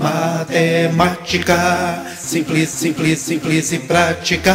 Matemática, simples, simples, simples e prática.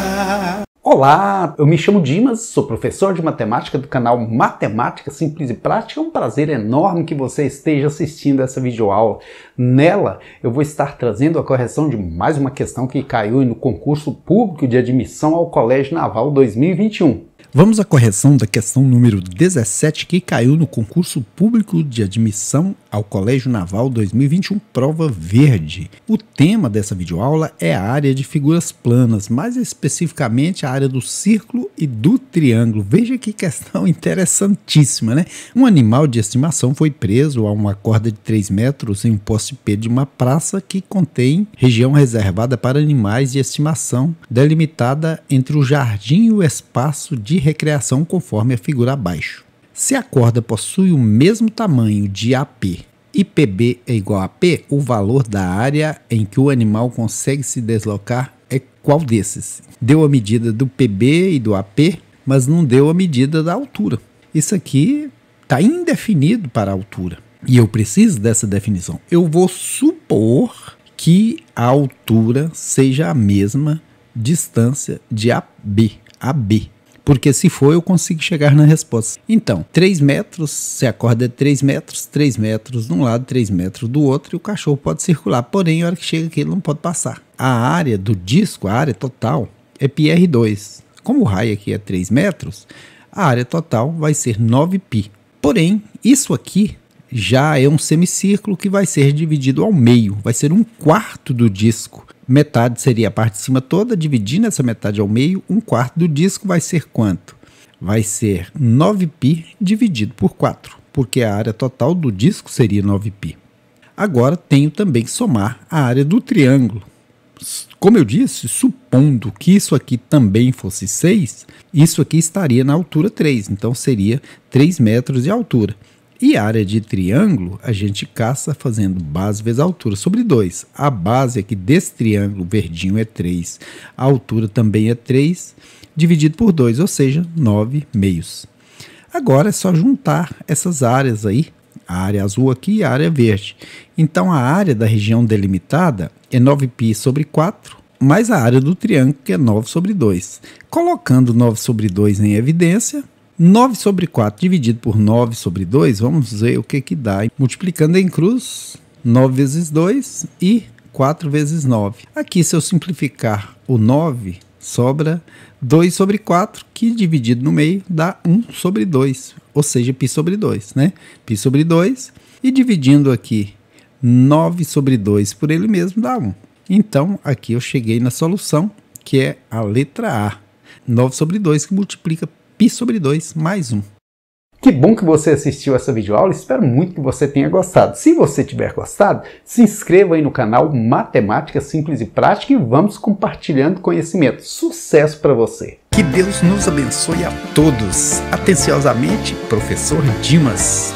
Olá, eu me chamo Dimas, sou professor de matemática do canal Matemática Simples e Prática. É um prazer enorme que você esteja assistindo essa videoaula. Nela, eu vou estar trazendo a correção de mais uma questão que caiu no concurso público de admissão ao Colégio Naval 2021. Vamos à correção da questão número 17 que caiu no concurso público de admissão ao Colégio Naval 2021 Prova Verde. O tema dessa videoaula é a área de figuras planas, mais especificamente a área do círculo e do triângulo. Veja que questão interessantíssima, né? Um animal de estimação foi preso a uma corda de 3 metros em um poste P de uma praça que contém região reservada para animais de estimação, delimitada entre o jardim e o espaço de de recreação conforme a figura abaixo. Se a corda possui o mesmo tamanho de AP e PB é igual a P, o valor da área em que o animal consegue se deslocar é qual desses? Deu a medida do PB e do AP, mas não deu a medida da altura. Isso aqui está indefinido para a altura. E eu preciso dessa definição. Eu vou supor que a altura seja a mesma distância de AB. AB. Porque se for, eu consigo chegar na resposta. Então, 3 metros, se a corda é 3 metros, 3 metros de um lado, 3 metros do outro, e o cachorro pode circular. Porém, a hora que chega aqui, ele não pode passar. A área do disco, a área total, é PR2. Como o raio aqui é 3 metros, a área total vai ser 9π. Porém, isso aqui já é um semicírculo que vai ser dividido ao meio, vai ser um quarto do disco metade seria a parte de cima toda, dividindo essa metade ao meio, um quarto do disco vai ser quanto? Vai ser 9π dividido por 4, porque a área total do disco seria 9π. Agora tenho também que somar a área do triângulo. Como eu disse, supondo que isso aqui também fosse 6, isso aqui estaria na altura 3, então seria 3 metros de altura. E a área de triângulo, a gente caça fazendo base vezes altura sobre 2. A base aqui desse triângulo verdinho é 3. A altura também é 3, dividido por 2, ou seja, 9 meios. Agora é só juntar essas áreas aí, a área azul aqui e a área verde. Então a área da região delimitada é 9π sobre 4, mais a área do triângulo, que é 9 sobre 2. Colocando 9 sobre 2 em evidência, 9 sobre 4 dividido por 9 sobre 2, vamos ver o que, que dá. Multiplicando em cruz, 9 vezes 2 e 4 vezes 9. Aqui, se eu simplificar o 9, sobra 2 sobre 4, que dividido no meio dá 1 sobre 2, ou seja, π sobre 2, né? π sobre 2, e dividindo aqui 9 sobre 2 por ele mesmo dá 1. Então, aqui eu cheguei na solução, que é a letra A. 9 sobre 2, que multiplica pi sobre 2 mais um. Que bom que você assistiu essa videoaula, espero muito que você tenha gostado. Se você tiver gostado, se inscreva aí no canal Matemática Simples e Prática e vamos compartilhando conhecimento. Sucesso para você! Que Deus nos abençoe a todos. Atenciosamente, professor Dimas.